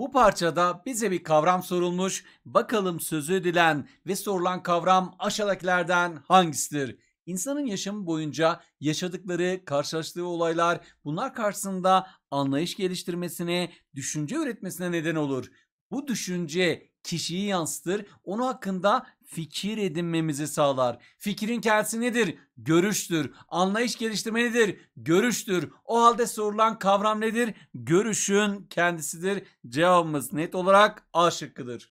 Bu parçada bize bir kavram sorulmuş. Bakalım sözü edilen ve sorulan kavram aşağıdakilerden hangisidir? İnsanın yaşamı boyunca yaşadıkları, karşılaştığı olaylar bunlar karşısında anlayış geliştirmesine, düşünce üretmesine neden olur. Bu düşünce kişiyi yansıtır, onu hakkında fikir edinmemizi sağlar. Fikrin kendisi nedir? Görüştür. Anlayış geliştirme nedir? Görüştür. O halde sorulan kavram nedir? Görüşün kendisidir. Cevabımız net olarak A şıkkıdır.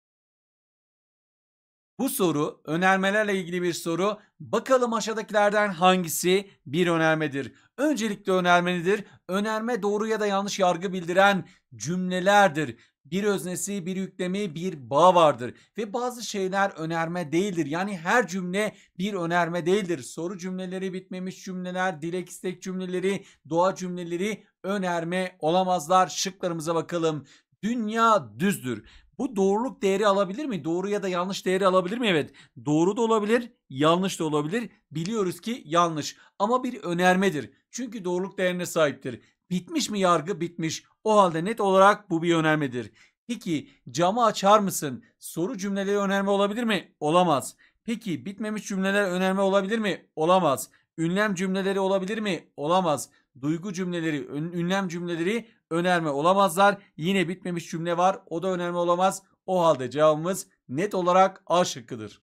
Bu soru önermelerle ilgili bir soru. Bakalım aşağıdakilerden hangisi bir önermedir? Öncelikle önermenidir. Önerme doğru ya da yanlış yargı bildiren cümlelerdir. Bir öznesi, bir yüklemi, bir bağ vardır ve bazı şeyler önerme değildir. Yani her cümle bir önerme değildir. Soru cümleleri, bitmemiş cümleler, dilek istek cümleleri, doğa cümleleri önerme olamazlar. Şıklarımıza bakalım. Dünya düzdür. Bu doğruluk değeri alabilir mi? Doğru ya da yanlış değeri alabilir mi? Evet. Doğru da olabilir, yanlış da olabilir. Biliyoruz ki yanlış ama bir önermedir. Çünkü doğruluk değerine sahiptir. Bitmiş mi yargı? Bitmiş. O halde net olarak bu bir önermedir. Peki camı açar mısın? Soru cümleleri önerme olabilir mi? Olamaz. Peki bitmemiş cümleler önerme olabilir mi? Olamaz. Ünlem cümleleri olabilir mi? Olamaz duygu cümleleri, ünlem cümleleri önerme olamazlar. Yine bitmemiş cümle var. O da önerme olamaz. O halde cevabımız net olarak A şıkkıdır.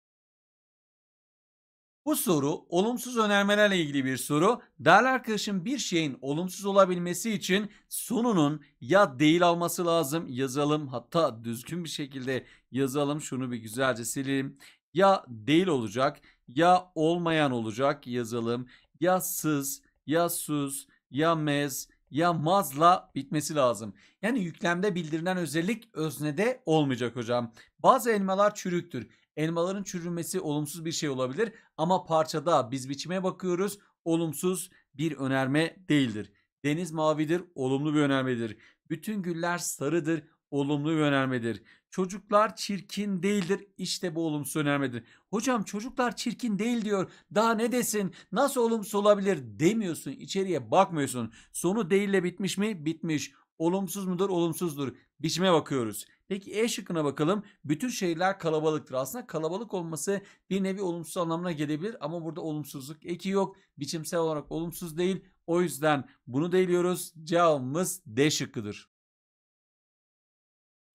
Bu soru olumsuz önermelerle ilgili bir soru. Değerli arkadaşım bir şeyin olumsuz olabilmesi için sonunun ya değil alması lazım yazalım hatta düzgün bir şekilde yazalım şunu bir güzelce silelim. Ya değil olacak ya olmayan olacak yazalım ya sız ya sus ya mez ya mazla bitmesi lazım. Yani yüklemde bildirilen özellik öznede olmayacak hocam. Bazı elmalar çürüktür. Elmaların çürümesi olumsuz bir şey olabilir ama parçada biz biçime bakıyoruz. Olumsuz bir önerme değildir. Deniz mavidir, olumlu bir önermedir. Bütün güller sarıdır, olumlu bir önermedir. Çocuklar çirkin değildir. İşte bu olumsuz önermedir. Hocam çocuklar çirkin değil diyor. Daha ne desin? Nasıl olumsuz olabilir demiyorsun. İçeriye bakmıyorsun. Sonu değille bitmiş mi? Bitmiş. Olumsuz mudur? Olumsuzdur. Biçime bakıyoruz. Peki E şıkkına bakalım. Bütün şeyler kalabalıktır. Aslında kalabalık olması bir nevi olumsuz anlamına gelebilir ama burada olumsuzluk eki yok. Biçimsel olarak olumsuz değil. O yüzden bunu değiliyoruz. Cevabımız D şıkkıdır.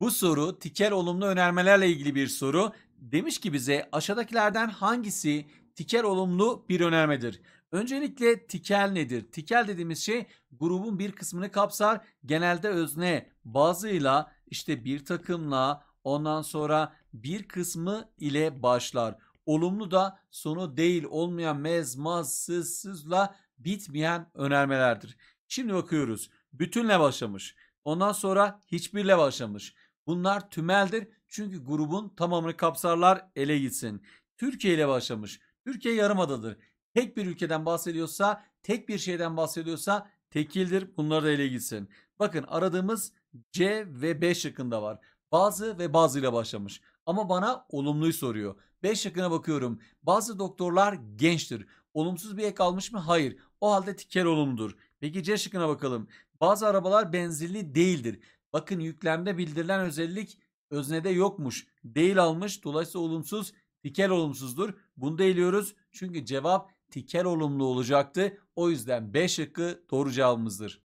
Bu soru tikel olumlu önermelerle ilgili bir soru. Demiş ki bize aşağıdakilerden hangisi tikel olumlu bir önermedir? Öncelikle tikel nedir? Tikel dediğimiz şey grubun bir kısmını kapsar. Genelde özne bazıyla işte bir takımla ondan sonra bir kısmı ile başlar. Olumlu da sonu değil olmayan mezmazsızsızla bitmeyen önermelerdir. Şimdi bakıyoruz. Bütünle başlamış. Ondan sonra hiçbirle başlamış. Bunlar tümeldir çünkü grubun tamamını kapsarlar ele gitsin. Türkiye ile başlamış. Türkiye yarımadadır. Tek bir ülkeden bahsediyorsa, tek bir şeyden bahsediyorsa tekildir. Bunlar da ele gitsin. Bakın aradığımız C ve 5 yakında var. Bazı ve bazı ile başlamış. Ama bana olumluyu soruyor. 5 yakına bakıyorum. Bazı doktorlar gençtir. Olumsuz bir ek almış mı? Hayır. O halde tiker olumludur. Peki C şıkkına bakalım. Bazı arabalar benzinli değildir. Bakın yüklemde bildirilen özellik öznede yokmuş. Değil almış. Dolayısıyla olumsuz tikel olumsuzdur. Bunu da eliyoruz. Çünkü cevap tikel olumlu olacaktı. O yüzden 5 şıkkı doğru cevabımızdır.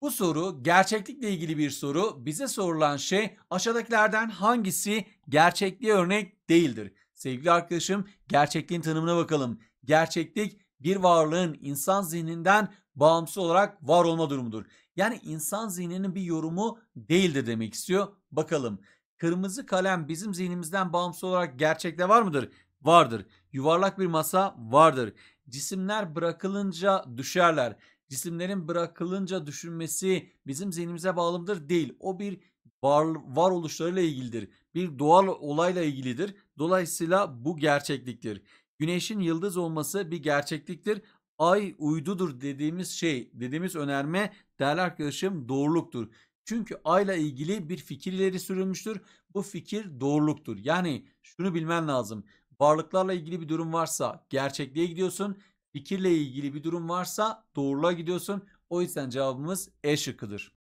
Bu soru gerçeklikle ilgili bir soru. Bize sorulan şey aşağıdakilerden hangisi gerçekliğe örnek değildir? Sevgili arkadaşım gerçekliğin tanımına bakalım. Gerçeklik bir varlığın insan zihninden bağımsız olarak var olma durumudur. Yani insan zihninin bir yorumu değildir demek istiyor. Bakalım kırmızı kalem bizim zihnimizden bağımsız olarak gerçekte var mıdır? Vardır. Yuvarlak bir masa vardır. Cisimler bırakılınca düşerler. Cisimlerin bırakılınca düşünmesi bizim zihnimize bağlıdır Değil. O bir var, var oluşlarıyla ilgilidir. Bir doğal olayla ilgilidir. Dolayısıyla bu gerçekliktir. Güneşin yıldız olması bir gerçekliktir ay uydudur dediğimiz şey, dediğimiz önerme değerli arkadaşım doğruluktur. Çünkü ayla ilgili bir fikir ileri sürülmüştür. Bu fikir doğruluktur. Yani şunu bilmen lazım. Varlıklarla ilgili bir durum varsa gerçekliğe gidiyorsun. Fikirle ilgili bir durum varsa doğruluğa gidiyorsun. O yüzden cevabımız E şıkkıdır.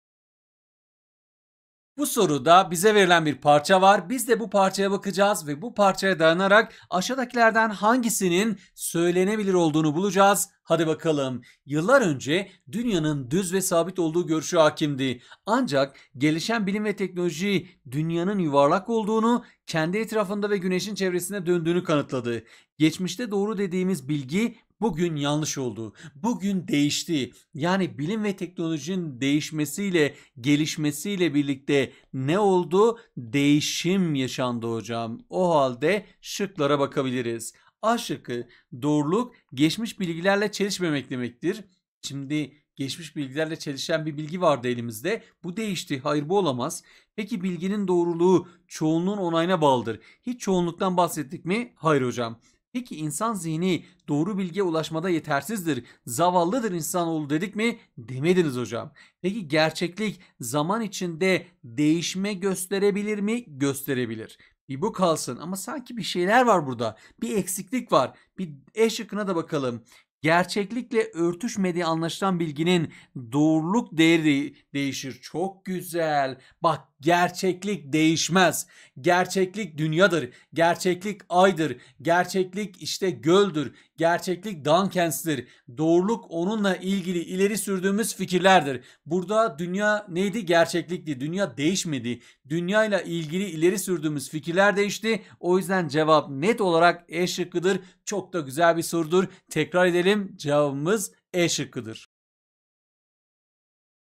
Bu soruda bize verilen bir parça var. Biz de bu parçaya bakacağız ve bu parçaya dayanarak aşağıdakilerden hangisinin söylenebilir olduğunu bulacağız. Hadi bakalım. Yıllar önce dünyanın düz ve sabit olduğu görüşü hakimdi. Ancak gelişen bilim ve teknoloji dünyanın yuvarlak olduğunu, kendi etrafında ve güneşin çevresinde döndüğünü kanıtladı. Geçmişte doğru dediğimiz bilgi bugün yanlış oldu. Bugün değişti. Yani bilim ve teknolojinin değişmesiyle, gelişmesiyle birlikte ne oldu? Değişim yaşandı hocam. O halde şıklara bakabiliriz. A şıkkı doğruluk geçmiş bilgilerle çelişmemek demektir. Şimdi geçmiş bilgilerle çelişen bir bilgi vardı elimizde. Bu değişti. Hayır bu olamaz. Peki bilginin doğruluğu çoğunluğun onayına bağlıdır. Hiç çoğunluktan bahsettik mi? Hayır hocam. Peki insan zihni doğru bilgiye ulaşmada yetersizdir, zavallıdır insanoğlu dedik mi? Demediniz hocam. Peki gerçeklik zaman içinde değişme gösterebilir mi? Gösterebilir. Bir bu kalsın ama sanki bir şeyler var burada. Bir eksiklik var. Bir E şıkkına da bakalım gerçeklikle örtüşmediği anlaşılan bilginin doğruluk değeri değişir. Çok güzel. Bak gerçeklik değişmez. Gerçeklik dünyadır. Gerçeklik aydır. Gerçeklik işte göldür. Gerçeklik Duncans'tir. Doğruluk onunla ilgili ileri sürdüğümüz fikirlerdir. Burada dünya neydi? Gerçeklikti. Dünya değişmedi. Dünyayla ilgili ileri sürdüğümüz fikirler değişti. O yüzden cevap net olarak E şıkkıdır. Çok da güzel bir sorudur. Tekrar edelim. Cevabımız E şıkkıdır.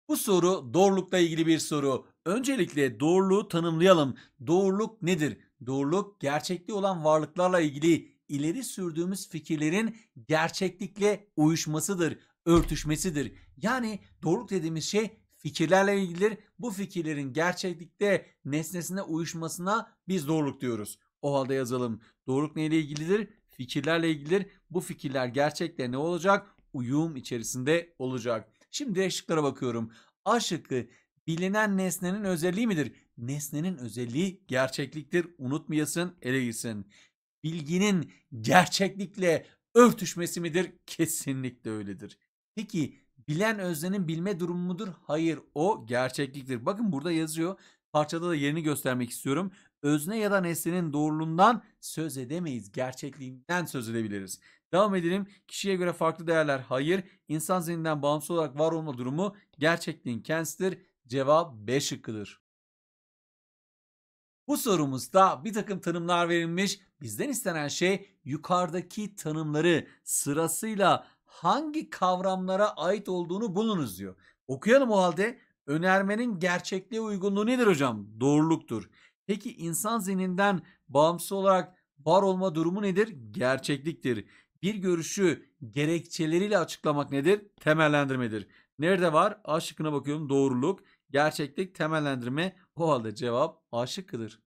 Bu soru doğrulukla ilgili bir soru. Öncelikle doğruluğu tanımlayalım. Doğruluk nedir? Doğruluk gerçekliği olan varlıklarla ilgili ileri sürdüğümüz fikirlerin gerçeklikle uyuşmasıdır, örtüşmesidir. Yani doğruluk dediğimiz şey fikirlerle ilgilidir. Bu fikirlerin gerçeklikte nesnesine uyuşmasına biz doğruluk diyoruz. O halde yazalım. Doğruluk neyle ilgilidir? Fikirlerle ilgilidir. Bu fikirler gerçekte ne olacak? Uyum içerisinde olacak. Şimdi şıklara bakıyorum. A şıkkı bilinen nesnenin özelliği midir? Nesnenin özelliği gerçekliktir. Unutmayasın, ele gitsin bilginin gerçeklikle örtüşmesi midir? Kesinlikle öyledir. Peki bilen öznenin bilme durumu mudur? Hayır o gerçekliktir. Bakın burada yazıyor. Parçada da yerini göstermek istiyorum. Özne ya da nesnenin doğruluğundan söz edemeyiz. Gerçekliğinden söz edebiliriz. Devam edelim. Kişiye göre farklı değerler hayır. İnsan zihninden bağımsız olarak var olma durumu gerçekliğin kendisidir. Cevap B şıkkıdır. Bu sorumuzda bir takım tanımlar verilmiş. Bizden istenen şey yukarıdaki tanımları sırasıyla hangi kavramlara ait olduğunu bulunuz diyor. Okuyalım o halde. Önermenin gerçekliğe uygunluğu nedir hocam? Doğruluktur. Peki insan zihninden bağımsız olarak var olma durumu nedir? Gerçekliktir. Bir görüşü gerekçeleriyle açıklamak nedir? Temellendirmedir. Nerede var? A şıkkına bakıyorum doğruluk. Gerçeklik temellendirme o halde cevap A şıkkıdır.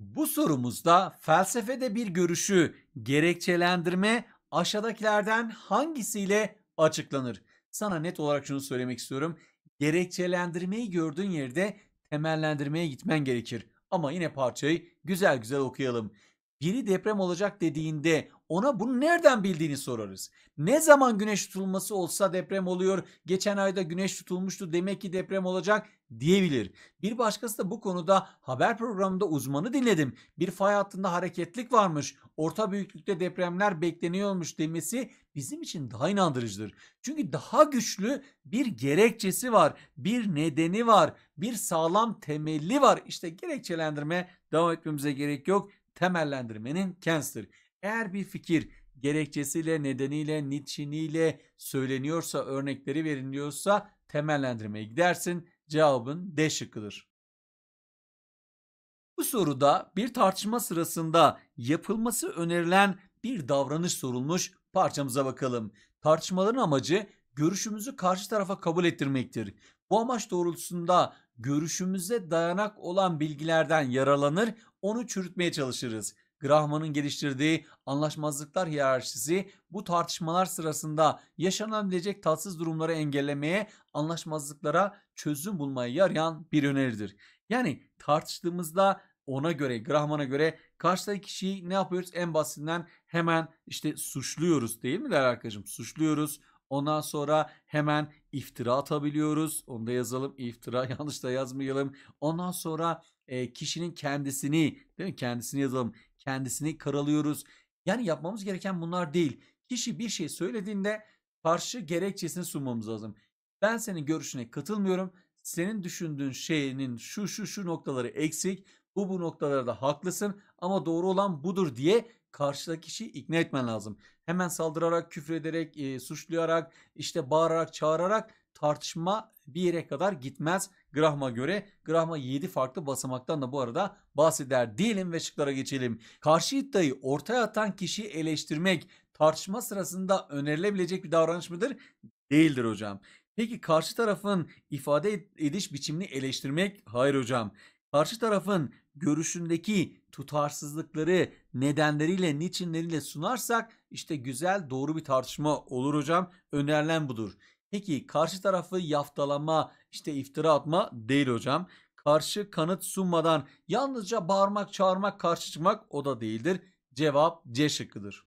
Bu sorumuzda felsefede bir görüşü gerekçelendirme aşağıdakilerden hangisiyle açıklanır? Sana net olarak şunu söylemek istiyorum. Gerekçelendirmeyi gördüğün yerde temellendirmeye gitmen gerekir. Ama yine parçayı güzel güzel okuyalım. Biri deprem olacak dediğinde ona bunu nereden bildiğini sorarız. Ne zaman güneş tutulması olsa deprem oluyor, geçen ayda güneş tutulmuştu demek ki deprem olacak diyebilir. Bir başkası da bu konuda haber programında uzmanı dinledim. Bir fay hattında hareketlik varmış, orta büyüklükte depremler bekleniyormuş demesi bizim için daha inandırıcıdır. Çünkü daha güçlü bir gerekçesi var, bir nedeni var, bir sağlam temelli var. İşte gerekçelendirme devam etmemize gerek yok. Temellendirmenin kendisidir. Eğer bir fikir gerekçesiyle, nedeniyle, niçiniyle söyleniyorsa, örnekleri veriliyorsa temellendirmeye gidersin. Cevabın D şıkkıdır. Bu soruda bir tartışma sırasında yapılması önerilen bir davranış sorulmuş. Parçamıza bakalım. Tartışmaların amacı görüşümüzü karşı tarafa kabul ettirmektir. Bu amaç doğrultusunda görüşümüze dayanak olan bilgilerden yaralanır, onu çürütmeye çalışırız. Grahman'ın geliştirdiği anlaşmazlıklar hiyerarşisi bu tartışmalar sırasında yaşanabilecek tatsız durumları engellemeye, anlaşmazlıklara çözüm bulmaya yarayan bir öneridir. Yani tartıştığımızda ona göre, Grahman'a göre karşıdaki kişiyi ne yapıyoruz? En basitinden hemen işte suçluyoruz değil mi değerli arkadaşım? Suçluyoruz. Ondan sonra hemen iftira atabiliyoruz. Onu da yazalım. İftira yanlış da yazmayalım. Ondan sonra e, kişinin kendisini değil mi? Kendisini yazalım kendisini karalıyoruz. Yani yapmamız gereken bunlar değil. Kişi bir şey söylediğinde karşı gerekçesini sunmamız lazım. Ben senin görüşüne katılmıyorum. Senin düşündüğün şeyinin şu şu şu noktaları eksik. Bu bu noktalarda haklısın ama doğru olan budur diye karşıdaki kişiyi ikna etmen lazım. Hemen saldırarak, küfrederek, e, suçlayarak, işte bağırarak, çağırarak tartışma bir yere kadar gitmez Grahama göre. Grahama 7 farklı basamaktan da bu arada bahseder diyelim ve şıklara geçelim. Karşı iddiayı ortaya atan kişiyi eleştirmek tartışma sırasında önerilebilecek bir davranış mıdır? Değildir hocam. Peki karşı tarafın ifade ediş biçimini eleştirmek? Hayır hocam. Karşı tarafın görüşündeki tutarsızlıkları nedenleriyle, niçinleriyle sunarsak işte güzel, doğru bir tartışma olur hocam. Önerilen budur. Peki karşı tarafı yaftalama, işte iftira atma değil hocam. Karşı kanıt sunmadan yalnızca bağırmak, çağırmak, karşı çıkmak o da değildir. Cevap C şıkkıdır.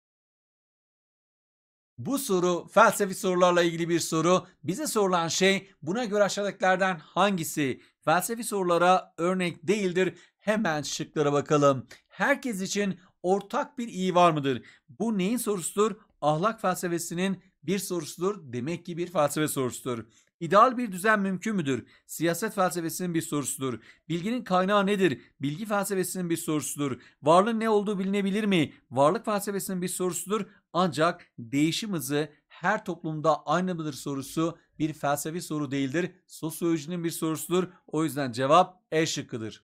Bu soru felsefi sorularla ilgili bir soru. Bize sorulan şey buna göre aşağıdakilerden hangisi? Felsefi sorulara örnek değildir. Hemen şıklara bakalım. Herkes için ortak bir iyi var mıdır? Bu neyin sorusudur? Ahlak felsefesinin bir sorusudur. Demek ki bir felsefe sorusudur. İdeal bir düzen mümkün müdür? Siyaset felsefesinin bir sorusudur. Bilginin kaynağı nedir? Bilgi felsefesinin bir sorusudur. Varlığın ne olduğu bilinebilir mi? Varlık felsefesinin bir sorusudur. Ancak değişim hızı her toplumda aynı mıdır sorusu bir felsefi soru değildir. Sosyolojinin bir sorusudur. O yüzden cevap E şıkkıdır.